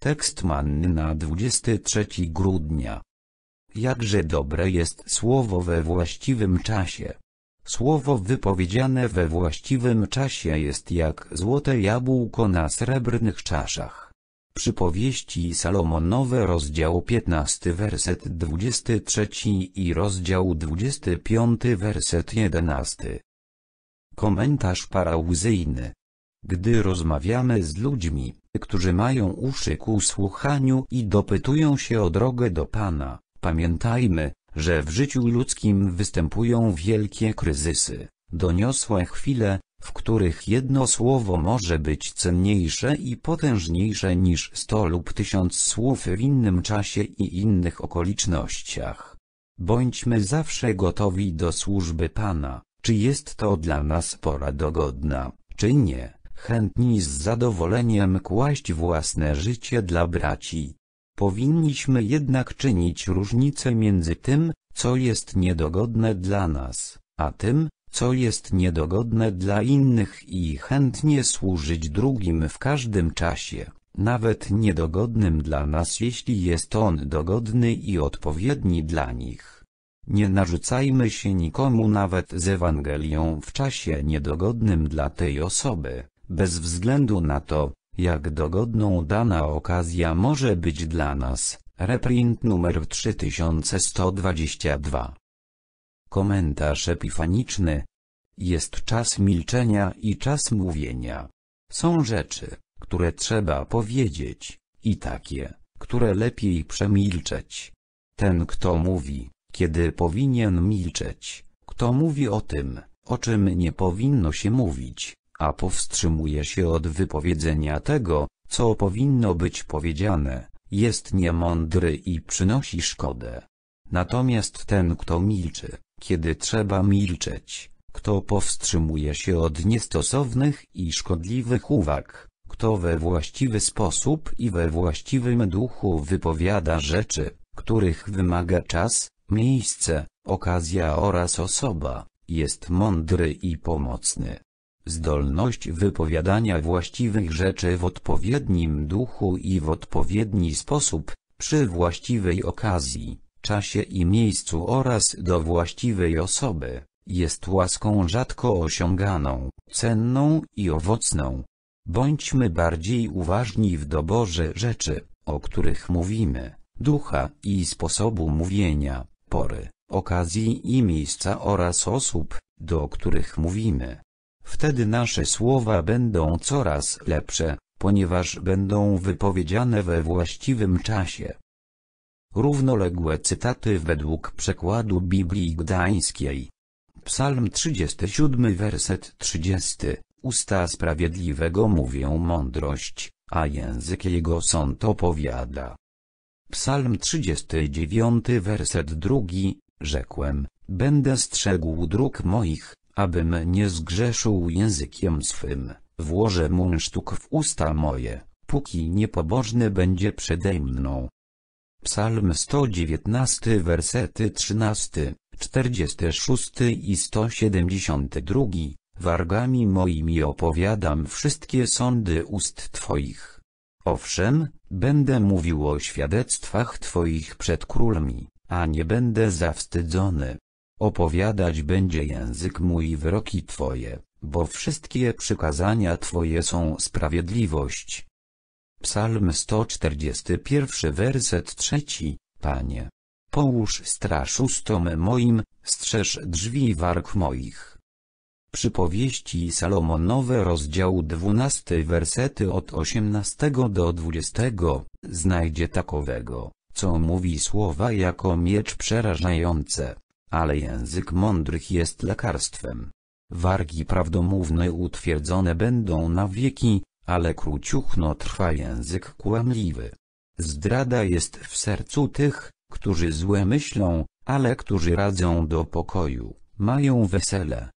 Tekst manny na 23 grudnia. Jakże dobre jest słowo we właściwym czasie. Słowo wypowiedziane we właściwym czasie jest jak złote jabłko na srebrnych czaszach. Przypowieści Salomonowe rozdział 15 werset 23 i rozdział 25 werset 11. Komentarz parauzyjny gdy rozmawiamy z ludźmi, którzy mają uszy ku słuchaniu i dopytują się o drogę do Pana, pamiętajmy, że w życiu ludzkim występują wielkie kryzysy, doniosłe chwile, w których jedno słowo może być cenniejsze i potężniejsze niż sto lub tysiąc słów w innym czasie i innych okolicznościach. Bądźmy zawsze gotowi do służby Pana, czy jest to dla nas pora dogodna, czy nie chętni z zadowoleniem kłaść własne życie dla braci. Powinniśmy jednak czynić różnicę między tym, co jest niedogodne dla nas, a tym, co jest niedogodne dla innych i chętnie służyć drugim w każdym czasie, nawet niedogodnym dla nas jeśli jest on dogodny i odpowiedni dla nich. Nie narzucajmy się nikomu nawet z Ewangelią w czasie niedogodnym dla tej osoby, bez względu na to, jak dogodną dana okazja może być dla nas. Reprint numer 3122. Komentarz epifaniczny. Jest czas milczenia i czas mówienia. Są rzeczy, które trzeba powiedzieć, i takie, które lepiej przemilczeć. Ten kto mówi, kiedy powinien milczeć, kto mówi o tym, o czym nie powinno się mówić, a powstrzymuje się od wypowiedzenia tego, co powinno być powiedziane, jest niemądry i przynosi szkodę. Natomiast ten kto milczy, kiedy trzeba milczeć, kto powstrzymuje się od niestosownych i szkodliwych uwag, kto we właściwy sposób i we właściwym duchu wypowiada rzeczy, których wymaga czas, miejsce, okazja oraz osoba, jest mądry i pomocny zdolność wypowiadania właściwych rzeczy w odpowiednim duchu i w odpowiedni sposób, przy właściwej okazji, czasie i miejscu oraz do właściwej osoby, jest łaską rzadko osiąganą, cenną i owocną. Bądźmy bardziej uważni w doborze rzeczy, o których mówimy, ducha i sposobu mówienia, pory, okazji i miejsca oraz osób, do których mówimy. Wtedy nasze słowa będą coraz lepsze, ponieważ będą wypowiedziane we właściwym czasie. Równoległe cytaty według przekładu Biblii Gdańskiej. Psalm 37 werset 30. Usta sprawiedliwego mówią mądrość, a język jego sąd opowiada. Psalm 39 werset 2. Rzekłem, będę strzegł dróg moich, abym nie zgrzeszył językiem swym, włożę mu sztuk w usta moje, póki niepobożny będzie przede mną. Psalm 119 wersety 13, 46 i 172 Wargami moimi opowiadam wszystkie sądy ust Twoich. Owszem, będę mówił o świadectwach Twoich przed królmi, a nie będę zawstydzony. Opowiadać będzie język mój i wyroki Twoje, bo wszystkie przykazania Twoje są sprawiedliwość. Psalm 141 werset 3 Panie, połóż straż ustom moim, strzeż drzwi warg moich. Przypowieści Salomonowe rozdział 12 wersety od 18 do 20 Znajdzie takowego, co mówi słowa jako miecz przerażające, ale język mądrych jest lekarstwem. Wargi prawdomówne utwierdzone będą na wieki, ale króciuchno trwa język kłamliwy. Zdrada jest w sercu tych, którzy złe myślą, ale którzy radzą do pokoju, mają wesele.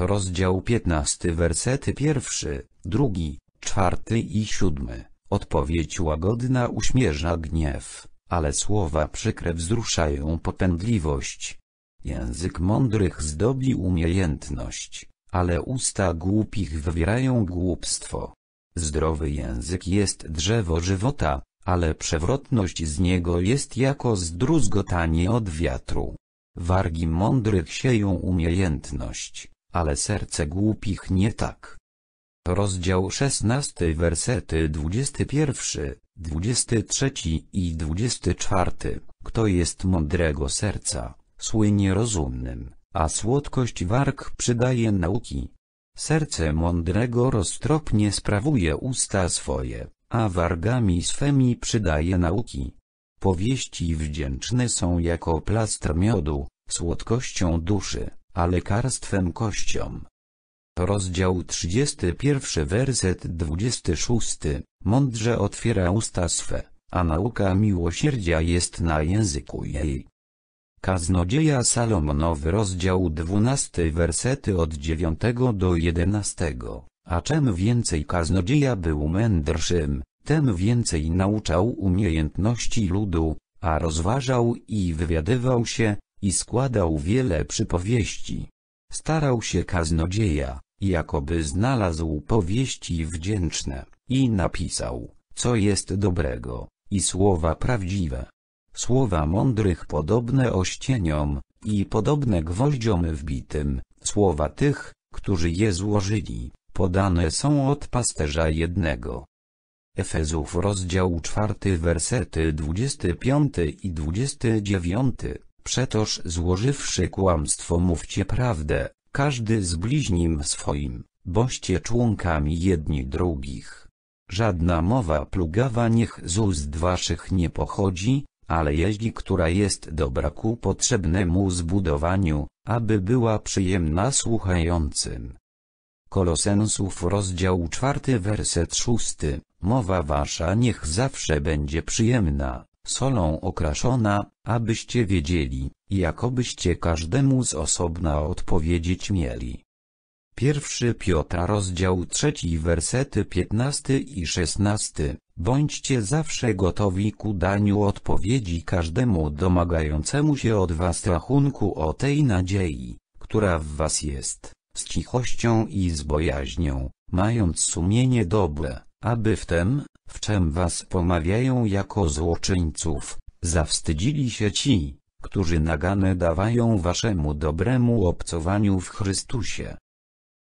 Rozdział 15 wersety pierwszy, drugi, czwarty i siódmy. Odpowiedź łagodna uśmierza gniew, ale słowa przykre wzruszają popędliwość. Język mądrych zdobi umiejętność, ale usta głupich wywierają głupstwo. Zdrowy język jest drzewo żywota, ale przewrotność z niego jest jako zdruzgotanie od wiatru. Wargi mądrych sieją umiejętność, ale serce głupich nie tak. Rozdział 16 wersety 21, 23 i 24 Kto jest mądrego serca? słynie rozumnym, a słodkość warg przydaje nauki. Serce mądrego roztropnie sprawuje usta swoje, a wargami swemi przydaje nauki. Powieści wdzięczne są jako plastr miodu, słodkością duszy, a lekarstwem kościom. Rozdział 31 werset 26 Mądrze otwiera usta swe, a nauka miłosierdzia jest na języku jej. Kaznodzieja Salomonowy rozdział 12 wersety od 9 do 11. A czym więcej kaznodzieja był mędrszym, tem więcej nauczał umiejętności ludu, a rozważał i wywiadywał się, i składał wiele przypowieści. Starał się kaznodzieja, jakoby znalazł powieści wdzięczne, i napisał, co jest dobrego, i słowa prawdziwe. Słowa mądrych podobne ościeniom, i podobne gwoździom wbitym, słowa tych, którzy je złożyli, podane są od pasterza jednego. Efezów rozdział 4 wersety 25 i 29 Przetoż złożywszy kłamstwo mówcie prawdę, każdy z bliźnim swoim, boście członkami jedni drugich. Żadna mowa plugawa niech z ust waszych nie pochodzi, ale jeździ, która jest dobra ku potrzebnemu zbudowaniu, aby była przyjemna słuchającym. Kolosensów rozdział czwarty werset szósty, mowa wasza niech zawsze będzie przyjemna, solą okraszona, abyście wiedzieli, jakobyście każdemu z osobna odpowiedzieć mieli. Pierwszy Piotra rozdział trzeci wersety 15 i 16. Bądźcie zawsze gotowi ku daniu odpowiedzi każdemu domagającemu się od was rachunku o tej nadziei, która w was jest, z cichością i z bojaźnią, mając sumienie dobre, aby w tem, w czym was pomawiają jako złoczyńców, zawstydzili się ci, którzy nagane dawają waszemu dobremu obcowaniu w Chrystusie.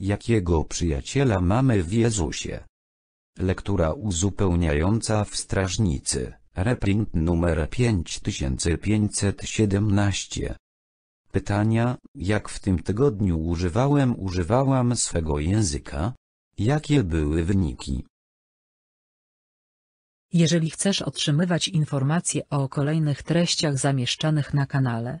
Jakiego przyjaciela mamy w Jezusie? Lektura uzupełniająca w strażnicy, reprint numer 5517. Pytania, jak w tym tygodniu używałem używałam swego języka? Jakie były wyniki? Jeżeli chcesz otrzymywać informacje o kolejnych treściach zamieszczanych na kanale,